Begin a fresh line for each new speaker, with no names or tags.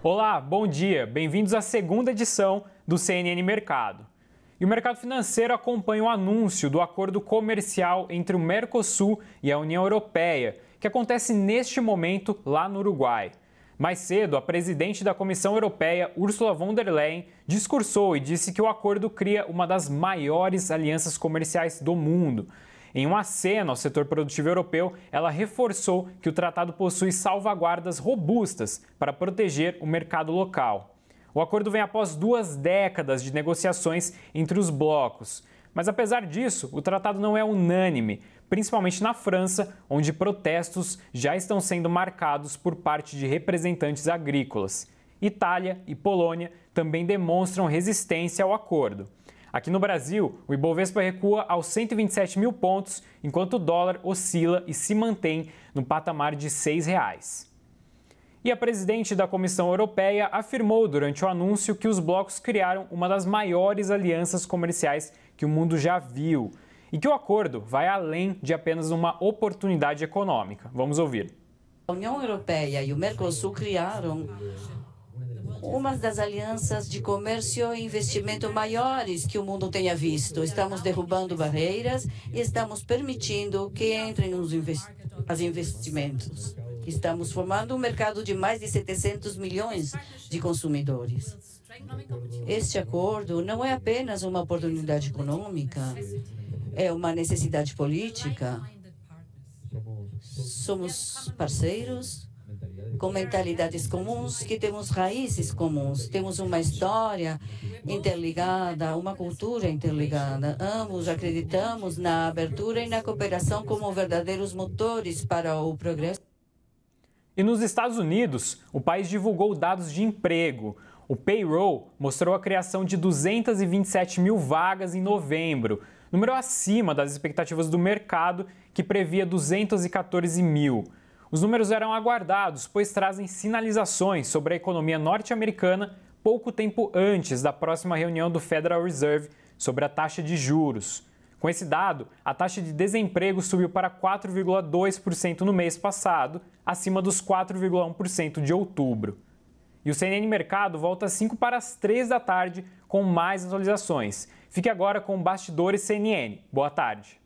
Olá, bom dia. Bem-vindos à segunda edição do CNN Mercado. E o mercado financeiro acompanha o anúncio do acordo comercial entre o Mercosul e a União Europeia, que acontece neste momento lá no Uruguai. Mais cedo, a presidente da Comissão Europeia, Ursula von der Leyen, discursou e disse que o acordo cria uma das maiores alianças comerciais do mundo em um aceno ao setor produtivo europeu, ela reforçou que o tratado possui salvaguardas robustas para proteger o mercado local. O acordo vem após duas décadas de negociações entre os blocos. Mas apesar disso, o tratado não é unânime, principalmente na França, onde protestos já estão sendo marcados por parte de representantes agrícolas. Itália e Polônia também demonstram resistência ao acordo. Aqui no Brasil, o Ibovespa recua aos 127 mil pontos, enquanto o dólar oscila e se mantém no patamar de R$ 6,00. E a presidente da Comissão Europeia afirmou durante o anúncio que os blocos criaram uma das maiores alianças comerciais que o mundo já viu e que o acordo vai além de apenas uma oportunidade econômica. Vamos ouvir.
A União Europeia e o Mercosul criaram uma das alianças de comércio e investimento maiores que o mundo tenha visto. Estamos derrubando barreiras e estamos permitindo que entrem os investimentos. Estamos formando um mercado de mais de 700 milhões de consumidores. Este acordo não é apenas uma oportunidade econômica, é uma necessidade política. Somos parceiros com mentalidades comuns, que temos raízes comuns, temos uma história interligada, uma cultura interligada. Ambos acreditamos na abertura e na cooperação como verdadeiros motores para o progresso.
E nos Estados Unidos, o país divulgou dados de emprego. O payroll mostrou a criação de 227 mil vagas em novembro, número acima das expectativas do mercado, que previa 214 mil. Os números eram aguardados, pois trazem sinalizações sobre a economia norte-americana pouco tempo antes da próxima reunião do Federal Reserve sobre a taxa de juros. Com esse dado, a taxa de desemprego subiu para 4,2% no mês passado, acima dos 4,1% de outubro. E o CNN Mercado volta às 5 para as 3 da tarde com mais atualizações. Fique agora com o Bastidores CNN. Boa tarde.